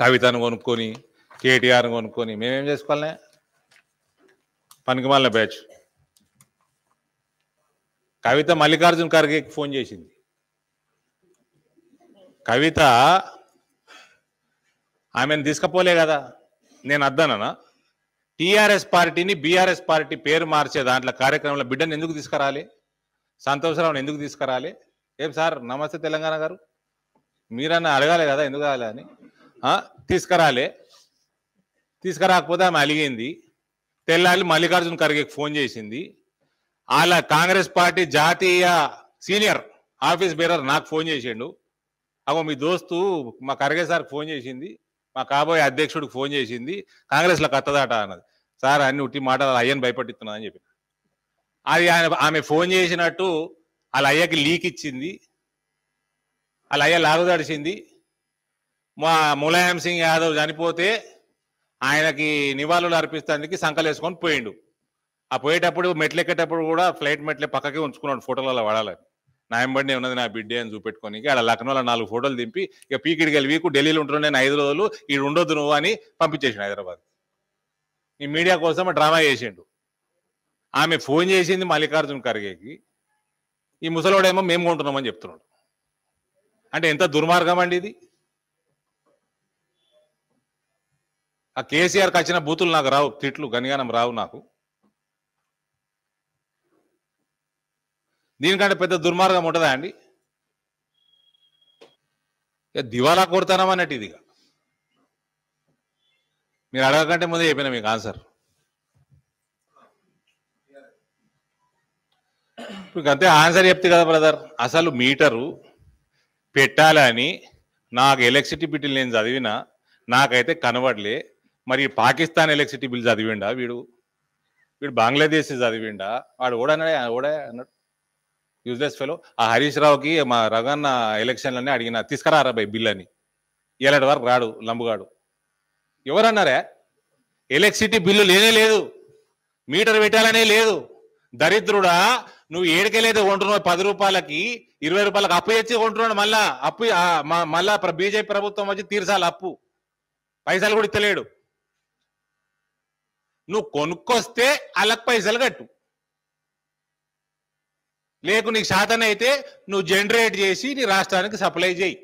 కవితను కొనుక్కొని కేటీఆర్ని కొనుక్కొని మేమేం చేసుకోవాలి పనికిమాలిన బ్యాచ్ కవిత మల్లికార్జున ఖర్గేకి ఫోన్ చేసింది కవిత ఆమెను తీసుకపోలే కదా నేను అద్దానా టీఆర్ఎస్ పార్టీని బీఆర్ఎస్ పార్టీ పేరు మార్చే దాంట్లో కార్యక్రమంలో బిడ్డను ఎందుకు తీసుకురాలి సంతోషరావుని ఎందుకు తీసుకురాలి ఏం సార్ నమస్తే తెలంగాణ గారు మీరన్నా అడగాలి కదా ఎందుకు కావాలి అని తీసుకురాలే తీసుకురాకపోతే ఆమె అలిగింది తెల్లాలి మల్లికార్జున ఖర్గేకి ఫోన్ చేసింది అలా కాంగ్రెస్ పార్టీ జాతీయ సీనియర్ ఆఫీస్ బేరర్ నాకు ఫోన్ చేసిండు అగో మీ దోస్తు మా ఖర్గే సార్కి ఫోన్ చేసింది మా కాబోయే అధ్యక్షుడికి ఫోన్ చేసింది కాంగ్రెస్లో కత్తదాట అన్నది సార్ అన్ని ఉట్టి మాట అయ్యని అని చెప్పి అది ఆయన ఆమె ఫోన్ చేసినట్టు వాళ్ళ అయ్యకి లీక్ ఇచ్చింది వాళ్ళ అయ్య లాగుదడిచింది మా ములాయం సింగ్ యాదవ్ చనిపోతే ఆయనకి నివాళులు అర్పిస్తానికి సంకలేసుకొని పోయిండు ఆ పోయేటప్పుడు మెట్లు ఎక్కేటప్పుడు కూడా ఫ్లైట్ మెట్లు పక్కకి ఉంచుకున్నాడు ఫోటోలలో పడాలని నా ఎంబడినే ఉన్నది నా బిడ్డే అని చూపెట్టుకొని ఇక లక్నోలో నాలుగు ఫోటోలు దింపి ఇక పీకిడికి వెళ్ళి వీకు ఢిల్లీలో ఉంటుండే నేను ఐదు రోజులు ఈ ఉండొద్దు నువ్వు అని పంపించేసిండు హైదరాబాద్ ఈ మీడియా కోసం డ్రామా చేసిండు ఆమె ఫోన్ చేసింది మల్లికార్జున ఖర్గేకి ఈ ముసలోడేమో మేము కొంటున్నామని చెప్తున్నాడు అంటే ఎంత దుర్మార్గం అండి ఇది ఆ కేసీఆర్కి వచ్చిన బూతులు నాకు రావు తిట్లు గనిగానం రావు నాకు దీనికంటే పెద్ద దుర్మార్గం ఉంటుందా అండి దివాలా కొడతానం అన్నట్టు ఇదిగా మీరు అడగకంటే ముందే చెప్పిన మీకు ఆన్సర్ మీకు అంతే ఆన్సర్ చెప్తే కదా బ్రదర్ అసలు మీటరు పెట్టాలని నాకు ఎలక్ట్రిసిటీ బిల్లు నేను చదివిన నాకైతే కనబడలే మరి పాకిస్తాన్ ఎలక్ట్రిసిటీ బిల్ చదివిండా వీడు వీడు బంగ్లాదేశ్ చదివిండా వాడు ఓడన్నాడే ఓడే అన్నాడు యూజ్లెస్ ఫెలో ఆ హరీష్ రావుకి మా రఘన్న ఎలక్షన్లన్నీ అడిగిన తీసుకురా రాబాయ్ బిల్ అని ఇలాంటి వరకు రాడు లంబుగాడు ఎవరన్నారే ఎలక్ట్రిసిటీ బిల్లు లేనే లేదు మీటర్ పెట్టాలనే లేదు దరిద్రుడా నువ్వు ఏడికెళ్ళైతే కొంటున్నావు పది రూపాయలకి ఇరవై రూపాయలకి అప్పు ఇచ్చి కొంటున్నాడు మళ్ళా అప్పు మళ్ళా బీజేపీ ప్రభుత్వం వచ్చి తీర్చాలి అప్పు పైసలు కూడా ఇస్తలేడు నువ్వు కొనుక్కొస్తే అలక్ పైసలు కట్టు లేకు నీకు శాతం అయితే నువ్వు జనరేట్ చేసి నీ రాష్ట్రానికి సప్లై చేయి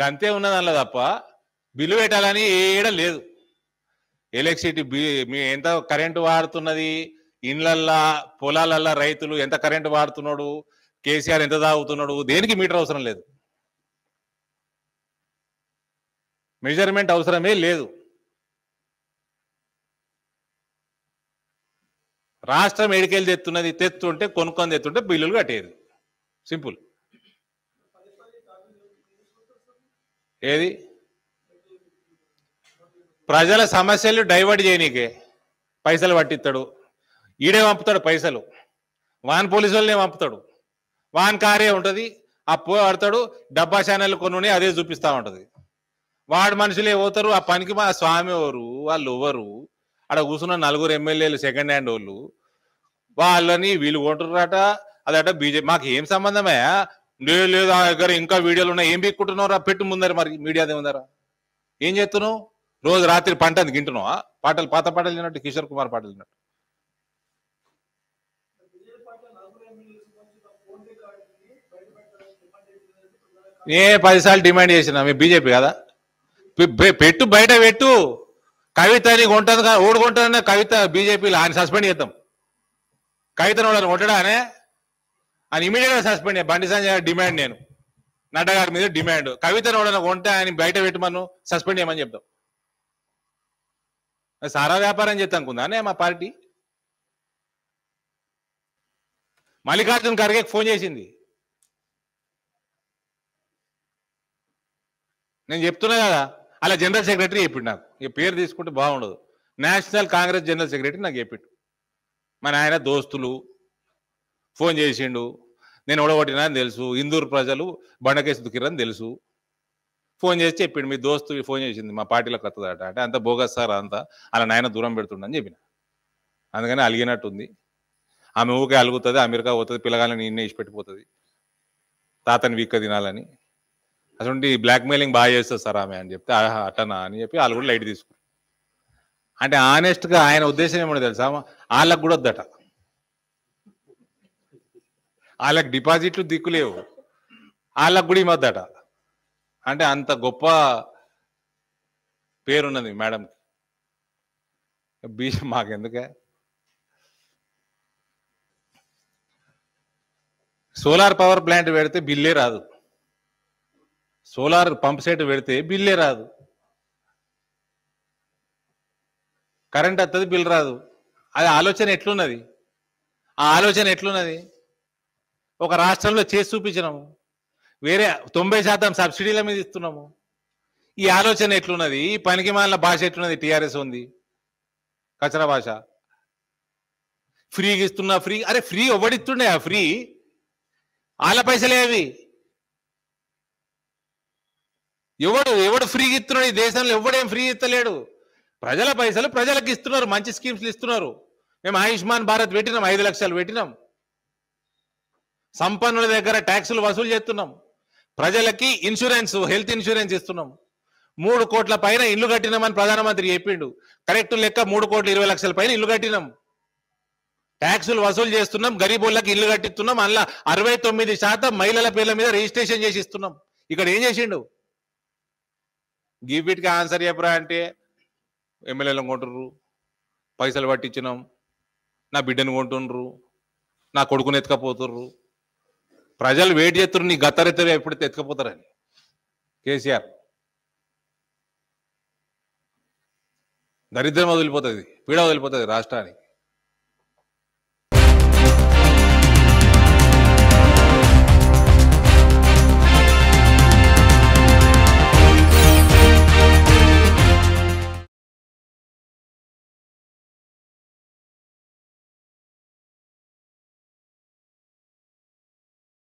గంతే ఉన్నదానిలో తప్ప బిల్లు పెట్టాలని ఏడ లేదు ఎలక్ట్రిసిటీ మీ ఎంత కరెంటు వాడుతున్నది ఇండ్లల్లా పొలాలల్లా రైతులు ఎంత కరెంటు వాడుతున్నాడు కేసీఆర్ ఎంత తాగుతున్నాడు దేనికి మీటర్ అవసరం లేదు మెజర్మెంట్ అవసరమే లేదు రాష్ట్రం ఏడికేలు తెస్తున్నది తెస్తుంటే కొనుక్కొని తెస్తుంటే బిల్లులు కట్టేది సింపుల్ ఏది ప్రజల సమస్యలు డైవర్ట్ చేయనీకే పైసలు పట్టిస్తాడు ఈడే పంపుతాడు పైసలు వాన్ పోలీసు వాళ్ళనే పంపుతాడు వాన్ కారే ఉంటుంది అప్పు పడతాడు డబ్బా ఛానల్ కొనుని అదే చూపిస్తూ ఉంటుంది వాడు మనుషులే పోతారు ఆ పనికి మా స్వామి ఎవరు వాళ్ళు ఎవరు అక్కడ కూర్చున్న నలుగురు ఎమ్మెల్యేలు సెకండ్ హ్యాండ్ వాళ్ళు వాళ్ళని వీళ్ళు కొంటున్నారట అదట బీజేపీ మాకు ఏం సంబంధమే లేదు లేదు ఆ దగ్గర ఇంకా వీడియోలు ఉన్నాయి ఏం పీక్కుంటున్నారా పెట్టు ముందర మరి మీడియా దేవుందరా ఏం చేస్తున్నావు రోజు రాత్రి పంట గింటున్నావా పాటలు పాత పాటలు తిన్నట్టు కిషోర్ కుమార్ పాటలు తిన్నట్టు ఏ పదిసార్లు డిమాండ్ చేసిన మీ బీజేపీ కదా పెట్టు బయట పెట్టు కవితని కొంటాను ఓడుకుంటానన్న కవిత బీజేపీలో ఆయన సస్పెండ్ చేద్దాం కైతన్ వాళ్ళని కొట్టడానే ఆయన ఇమీడియట్గా సస్పెండ్ బండి సంజయ్ డిమాండ్ నేను నడ్డ గారి మీద డిమాండ్ కవితను వాళ్ళని కొంటే ఆయన బయట పెట్టమను సస్పెండ్ చేయమని చెప్తాం సారా వ్యాపారం చేస్తాం అనుకుందానే మా పార్టీ మల్లికార్జున్ ఖర్గే ఫోన్ చేసింది నేను చెప్తున్నా కదా అలా జనరల్ సెక్రటరీ చెప్పిండు నాకు ఇక పేరు తీసుకుంటే బాగుండదు నేషనల్ కాంగ్రెస్ జనరల్ సెక్రటరీ నాకు చెప్పిండు మా నాయన దోస్తులు ఫోన్ చేసిండు నేను ఓడగొట్టినా అని తెలుసు ఇందూరు ప్రజలు బండకేసి దుక్కిరని తెలుసు ఫోన్ చేసి చెప్పిండు మీ దోస్తు ఫోన్ చేసింది మా పార్టీలో కత్తదట అంటే అంత బోగస్ సార్ అంతా అలా నాయన దూరం పెడుతుండని చెప్పిన అందుకని అలిగినట్టుంది ఆమె ఊరికే అలుగుతుంది అమెరికా పోతుంది పిల్లగాలని నిన్నే ఇచ్చిపెట్టిపోతుంది తాతని వీక్క తినాలని అటువంటి బ్లాక్మెయిలింగ్ బాగా చేస్తుంది సార్ ఆమె అని చెప్తే అటనా అని చెప్పి వాళ్ళు కూడా లైట్ తీసుకున్నారు అంటే ఆనెస్ట్గా ఆయన ఉద్దేశం ఏమో తెలుసా వాళ్ళకు కూడా వద్దట వాళ్ళకి డిపాజిట్లు దిక్కులేవు వాళ్ళకు కూడా ఇమ్మద్దట అంటే అంత గొప్ప పేరున్నది మేడం బీజం మాకెందుకే సోలార్ పవర్ ప్లాంట్ పెడితే బిల్లే రాదు సోలార్ పంప్ సెట్ పెడితే బిల్లే రాదు కరెంట్ వస్తుంది బిల్ రాదు అది ఆలోచన ఎట్లున్నది ఆ ఆలోచన ఎట్లున్నది ఒక రాష్ట్రంలో చేసి చూపించినాము వేరే తొంభై శాతం సబ్సిడీల మీద ఇస్తున్నాము ఈ ఆలోచన ఎట్లున్నది ఈ పనికి మాలిన భాష ఎట్లున్నది టీఆర్ఎస్ ఉంది కచర భాష ఫ్రీగా ఇస్తున్నా ఫ్రీ అరే ఫ్రీ ఎవడిస్తుండే ఆ ఫ్రీ వాళ్ళ పైసలే అవి ఎవడు ఎవడు ఫ్రీగా ఇస్తున్నాడు ఈ దేశంలో ఎవడేం ఫ్రీ ఇస్తలేడు ప్రజల పైసలు ప్రజలకు ఇస్తున్నారు మంచి స్కీమ్స్లు ఇస్తున్నారు మేము ఆయుష్మాన్ భారత్ పెట్టినాం ఐదు లక్షలు పెట్టినాం సంపన్నుల దగ్గర ట్యాక్సులు వసూలు చేస్తున్నాం ప్రజలకి ఇన్సూరెన్స్ హెల్త్ ఇన్సూరెన్స్ ఇస్తున్నాం మూడు కోట్ల పైన ఇల్లు కట్టినామని ప్రధానమంత్రి చెప్పిండు కరెక్ట్ లెక్క మూడు కోట్ల ఇరవై లక్షల పైన ఇల్లు కట్టినాం ట్యాక్సులు వసూలు చేస్తున్నాం గరీబులకు ఇల్లు కట్టిస్తున్నాం అలా అరవై తొమ్మిది శాతం మహిళల పేర్ల మీద రిజిస్ట్రేషన్ చేసి ఇస్తున్నాం ఇక్కడ ఏం చేసిండు గిఫ్ట్ ఇట్కి ఆన్సర్ చెప్పరా అంటే ఎమ్మెల్యేలను కొంటుర్రు పైసలు పట్టించినాం నా బిడ్డను కొంటుండ్రు నా కొడుకుని ఎత్తుకపోతుర్రు ప్రజలు వెయిట్ చేస్తున్నారు నీ గతరెత్తరు ఎప్పుడైతే ఎత్తుకపోతారని కేసీఆర్ దరిద్రం వదిలిపోతుంది పీడ వదిలిపోతుంది రాష్ట్రానికి